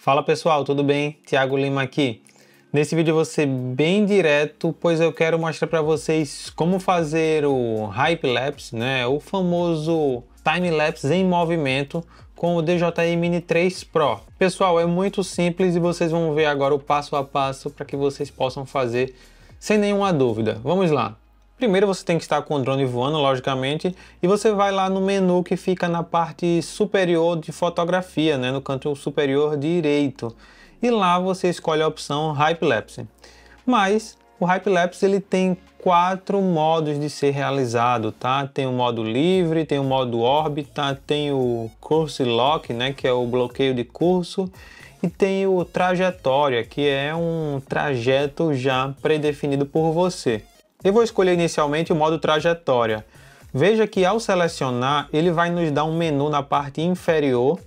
Fala pessoal, tudo bem? Tiago Lima aqui. Nesse vídeo eu vou ser bem direto, pois eu quero mostrar para vocês como fazer o Hype Lapse, né? o famoso time lapse em movimento com o DJI Mini 3 Pro. Pessoal, é muito simples e vocês vão ver agora o passo a passo para que vocês possam fazer sem nenhuma dúvida. Vamos lá! Primeiro você tem que estar com o drone voando, logicamente, e você vai lá no menu que fica na parte superior de fotografia, né, no canto superior direito. E lá você escolhe a opção Hyperlapse. Mas o Hyperlapse ele tem quatro modos de ser realizado, tá? Tem o modo livre, tem o modo órbita, tem o course lock, né, que é o bloqueio de curso, e tem o trajetória, que é um trajeto já predefinido por você. Eu vou escolher inicialmente o modo trajetória. Veja que ao selecionar, ele vai nos dar um menu na parte inferior,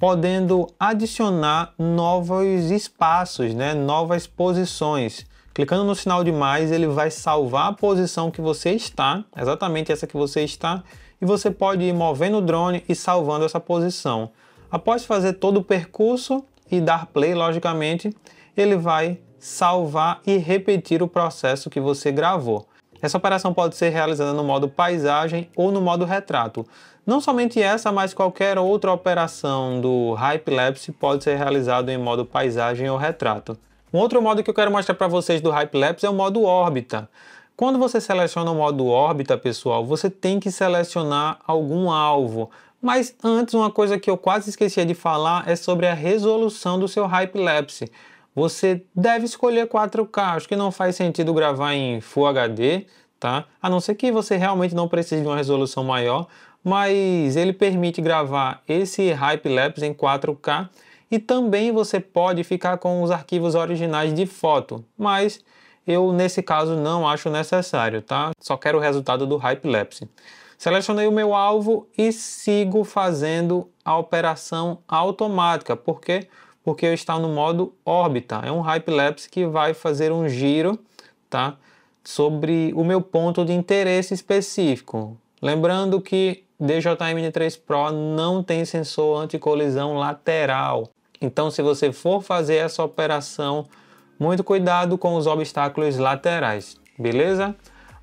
podendo adicionar novos espaços, né? novas posições. Clicando no sinal de mais, ele vai salvar a posição que você está, exatamente essa que você está, e você pode ir movendo o drone e salvando essa posição. Após fazer todo o percurso e dar play, logicamente, ele vai salvar e repetir o processo que você gravou. Essa operação pode ser realizada no modo paisagem ou no modo retrato. Não somente essa, mas qualquer outra operação do Hypelapse pode ser realizada em modo paisagem ou retrato. Um outro modo que eu quero mostrar para vocês do Hypelapse é o modo órbita. Quando você seleciona o modo órbita, pessoal, você tem que selecionar algum alvo. Mas antes, uma coisa que eu quase esqueci de falar é sobre a resolução do seu Hypelapse você deve escolher 4K. Acho que não faz sentido gravar em Full HD, tá? A não ser que você realmente não precise de uma resolução maior, mas ele permite gravar esse Hype em 4K e também você pode ficar com os arquivos originais de foto, mas eu nesse caso não acho necessário, tá? Só quero o resultado do Hype Selecionei o meu alvo e sigo fazendo a operação automática, porque quê? porque eu estou no modo órbita. É um hyperlapse que vai fazer um giro tá, sobre o meu ponto de interesse específico. Lembrando que DJM-3 Pro não tem sensor anticolisão lateral. Então, se você for fazer essa operação, muito cuidado com os obstáculos laterais, beleza?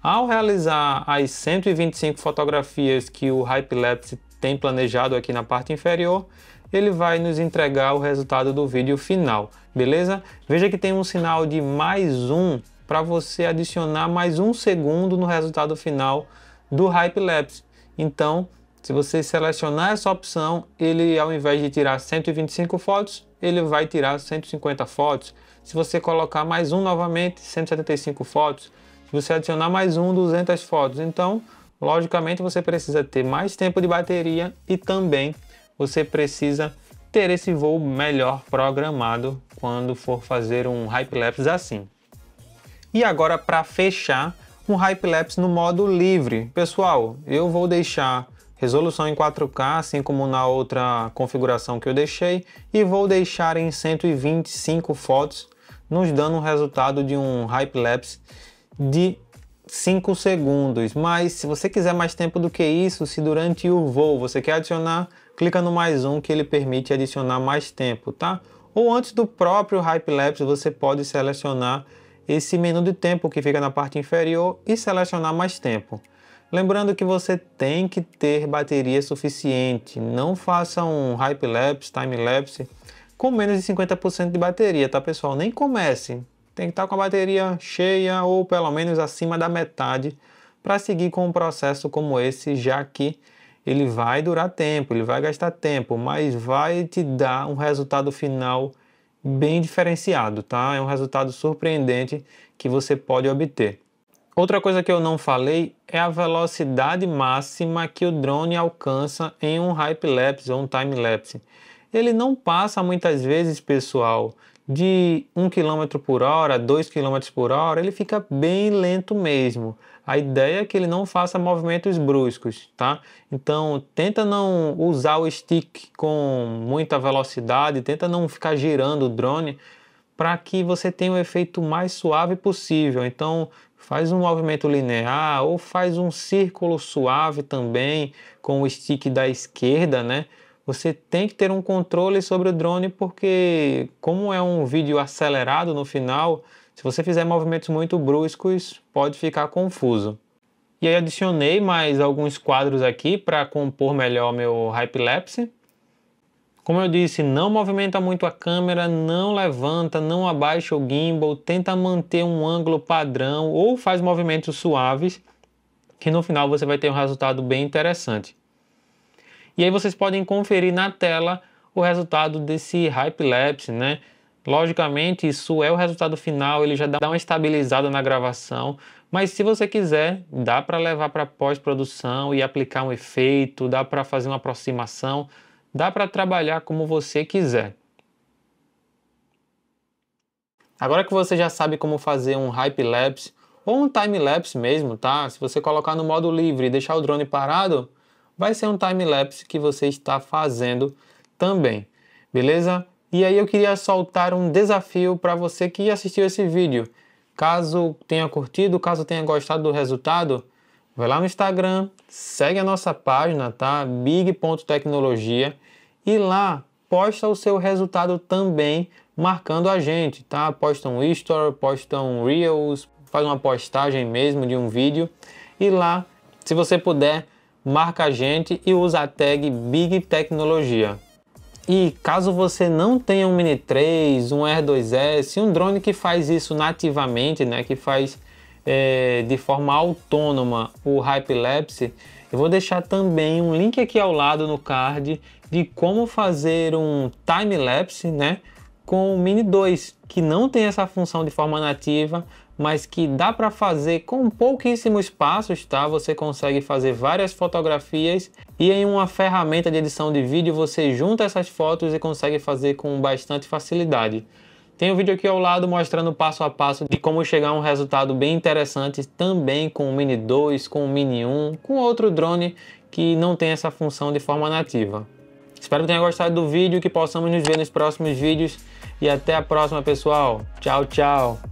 Ao realizar as 125 fotografias que o Hyperlapse tem planejado aqui na parte inferior, ele vai nos entregar o resultado do vídeo final, beleza? Veja que tem um sinal de mais um para você adicionar mais um segundo no resultado final do Hype Labs. Então, se você selecionar essa opção, ele ao invés de tirar 125 fotos, ele vai tirar 150 fotos. Se você colocar mais um novamente, 175 fotos. Se você adicionar mais um, 200 fotos. Então, logicamente, você precisa ter mais tempo de bateria e também você precisa ter esse voo melhor programado quando for fazer um Hyperlapse assim. E agora para fechar, um Hyperlapse no modo livre. Pessoal, eu vou deixar resolução em 4K, assim como na outra configuração que eu deixei, e vou deixar em 125 fotos, nos dando um resultado de um Hyperlapse de 5 segundos. Mas se você quiser mais tempo do que isso, se durante o voo você quer adicionar clica no mais um que ele permite adicionar mais tempo, tá? Ou antes do próprio Hype Lapse, você pode selecionar esse menu de tempo que fica na parte inferior e selecionar mais tempo. Lembrando que você tem que ter bateria suficiente, não faça um Hype Lapse, Time Lapse com menos de 50% de bateria, tá pessoal? Nem comece, tem que estar com a bateria cheia ou pelo menos acima da metade para seguir com um processo como esse, já que ele vai durar tempo, ele vai gastar tempo, mas vai te dar um resultado final bem diferenciado, tá? É um resultado surpreendente que você pode obter. Outra coisa que eu não falei é a velocidade máxima que o drone alcança em um hype-lapse ou um time-lapse. Ele não passa muitas vezes, pessoal, de 1 km por hora, 2 km por hora, ele fica bem lento mesmo. A ideia é que ele não faça movimentos bruscos, tá? Então, tenta não usar o stick com muita velocidade, tenta não ficar girando o drone para que você tenha o um efeito mais suave possível. Então, faz um movimento linear ou faz um círculo suave também com o stick da esquerda, né? Você tem que ter um controle sobre o drone porque como é um vídeo acelerado no final, se você fizer movimentos muito bruscos, pode ficar confuso. E aí adicionei mais alguns quadros aqui para compor melhor meu Hyperlapse. Como eu disse, não movimenta muito a câmera, não levanta, não abaixa o gimbal, tenta manter um ângulo padrão ou faz movimentos suaves, que no final você vai ter um resultado bem interessante. E aí vocês podem conferir na tela o resultado desse Hyperlapse, né? Logicamente, isso é o resultado final, ele já dá uma estabilizada na gravação, mas se você quiser, dá para levar para pós-produção e aplicar um efeito, dá para fazer uma aproximação, dá para trabalhar como você quiser. Agora que você já sabe como fazer um Hype Lapse ou um Time Lapse mesmo, tá? Se você colocar no modo livre e deixar o drone parado, vai ser um Time Lapse que você está fazendo também, beleza? E aí eu queria soltar um desafio para você que assistiu esse vídeo. Caso tenha curtido, caso tenha gostado do resultado, vai lá no Instagram, segue a nossa página, tá? big.tecnologia e lá posta o seu resultado também marcando a gente, tá? Posta um story, posta um reels, faz uma postagem mesmo de um vídeo e lá, se você puder, marca a gente e usa a tag Big Tecnologia. E caso você não tenha um Mini 3, um R2S, um drone que faz isso nativamente, né, que faz é, de forma autônoma o Hyperlapse, eu vou deixar também um link aqui ao lado no card de como fazer um time lapse, né, com o Mini 2 que não tem essa função de forma nativa, mas que dá para fazer com pouquíssimos passos, tá? Você consegue fazer várias fotografias e em uma ferramenta de edição de vídeo você junta essas fotos e consegue fazer com bastante facilidade. Tem um vídeo aqui ao lado mostrando passo a passo de como chegar a um resultado bem interessante também com o Mini 2, com o Mini 1, com outro drone que não tem essa função de forma nativa. Espero que tenha gostado do vídeo, que possamos nos ver nos próximos vídeos. E até a próxima, pessoal. Tchau, tchau.